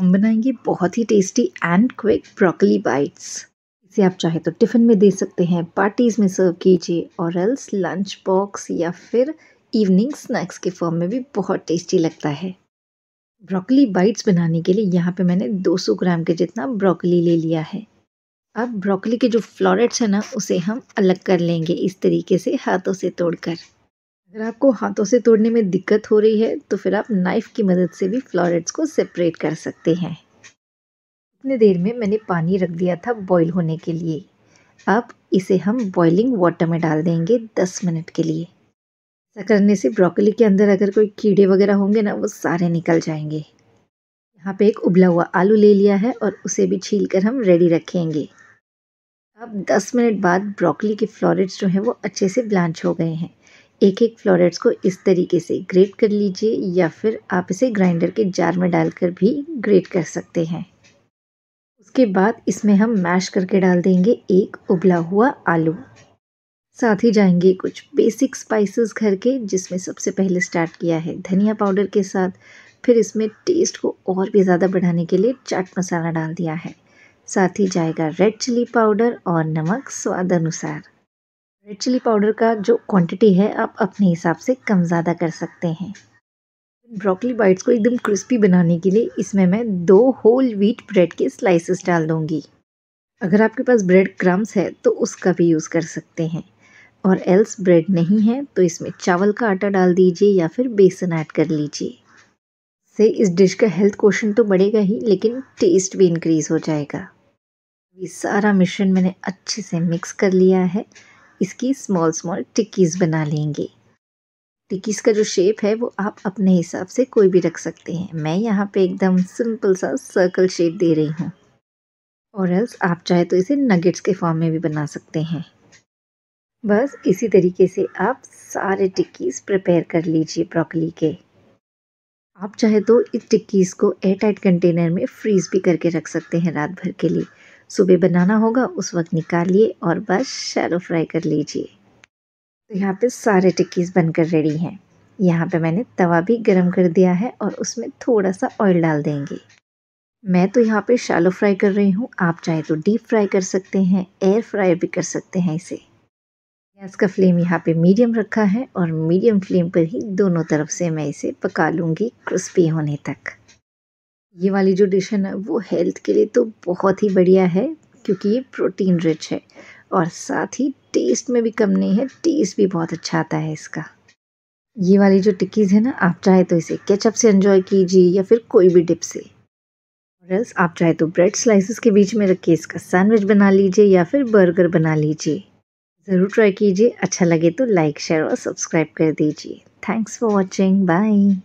हम बनाएंगे बहुत ही tasty and quick broccoli bites इसे आप चाहे तो टिफ़िन में दे सकते हैं पार्टीज़ में सर्व कीजिए और एल्स लंच बॉक्स या फिर इवनिंग स्नैक्स के फॉर्म में भी बहुत टेस्टी लगता है ब्रोकली बाइट्स बनाने के लिए यहाँ पे मैंने 200 ग्राम के जितना ब्रोकली ले लिया है अब ब्रोकली के जो फ्लोरेट्स हैं ना उसे हम अलग कर लेंगे इस तरीके से हाथों से तोड़कर अगर आपको हाथों से तोड़ने में दिक्कत हो रही है तो फिर आप नाइफ़ की मदद से भी फ्लॉरेट्स को सेपरेट कर सकते हैं इतने देर में मैंने पानी रख दिया था बॉईल होने के लिए अब इसे हम बॉइलिंग वाटर में डाल देंगे दस मिनट के लिए ऐसा करने से ब्रोकली के अंदर अगर कोई कीड़े वगैरह होंगे ना वो सारे निकल जाएंगे यहाँ पे एक उबला हुआ आलू ले लिया है और उसे भी छील कर हम रेडी रखेंगे अब 10 मिनट बाद ब्रोकली के फ्लोरेट्स जो हैं वो अच्छे से ब्लांच हो गए हैं एक एक फ्लोरेट्स को इस तरीके से ग्रेट कर लीजिए या फिर आप इसे ग्राइंडर के जार में डालकर भी ग्रेट कर सकते हैं उसके बाद इसमें हम मैश करके डाल देंगे एक उबला हुआ आलू साथ ही जाएंगे कुछ बेसिक स्पाइसेस घर के जिसमें सबसे पहले स्टार्ट किया है धनिया पाउडर के साथ फिर इसमें टेस्ट को और भी ज़्यादा बढ़ाने के लिए चाट मसाला डाल दिया है साथ ही जाएगा रेड चिली पाउडर और नमक स्वाद अनुसार रेड चिली पाउडर का जो क्वांटिटी है आप अपने हिसाब से कम ज़्यादा कर सकते हैं ब्रोकली बाइट्स को एकदम क्रिस्पी बनाने के लिए इसमें मैं दो होल व्हीट ब्रेड के स्लाइसेस डाल दूँगी अगर आपके पास ब्रेड क्रम्स है तो उसका भी यूज़ कर सकते हैं और एल्स ब्रेड नहीं है तो इसमें चावल का आटा डाल दीजिए या फिर बेसन ऐड कर लीजिए से इस डिश का हेल्थ क्वेश्चन तो बढ़ेगा ही लेकिन टेस्ट भी इंक्रीज़ हो जाएगा ये सारा मिश्रण मैंने अच्छे से मिक्स कर लिया है इसकी स्मॉल स्मॉल टिक्कीज़ बना लेंगे टिक्कीज़ का जो शेप है वो आप अपने हिसाब से कोई भी रख सकते हैं मैं यहाँ पे एकदम सिंपल सा सर्कल शेप दे रही हूँ और एल्स आप चाहे तो इसे नगेट्स के फॉर्म में भी बना सकते हैं बस इसी तरीके से आप सारे टिक्कीज़ प्रिपेयर कर लीजिए ब्रोकली के आप चाहे तो इस टिक्कीज़ को एयर टाइट कंटेनर में फ्रीज़ भी करके रख सकते हैं रात भर के लिए सुबह बनाना होगा उस वक्त निकालिए और बस शैलो फ्राई कर लीजिए तो यहाँ पे सारे टिक्कीज़ बनकर रेडी हैं यहाँ पे मैंने तवा भी गरम कर दिया है और उसमें थोड़ा सा ऑयल डाल देंगे मैं तो यहाँ पे शैलो फ्राई कर रही हूँ आप चाहे तो डीप फ्राई कर सकते हैं एयर फ्राई भी कर सकते हैं इसे गैस का फ्लेम यहाँ पे मीडियम रखा है और मीडियम फ्लेम पर ही दोनों तरफ से मैं इसे पका लूँगी क्रिस्पी होने तक ये वाली जो डिश है ना वो हेल्थ के लिए तो बहुत ही बढ़िया है क्योंकि ये प्रोटीन रिच है और साथ ही टेस्ट में भी कम नहीं है टेस्ट भी बहुत अच्छा आता है इसका ये वाली जो टिक्कीज़ है ना आप चाहे तो इसे केचप से एंजॉय कीजिए या फिर कोई भी डिप से और आप चाहे तो ब्रेड स्लाइसेस के बीच में रख के इसका सैंडविच बना लीजिए या फिर बर्गर बना लीजिए ज़रूर ट्राई कीजिए अच्छा लगे तो लाइक शेयर और सब्सक्राइब कर दीजिए थैंक्स फॉर वॉचिंग बाय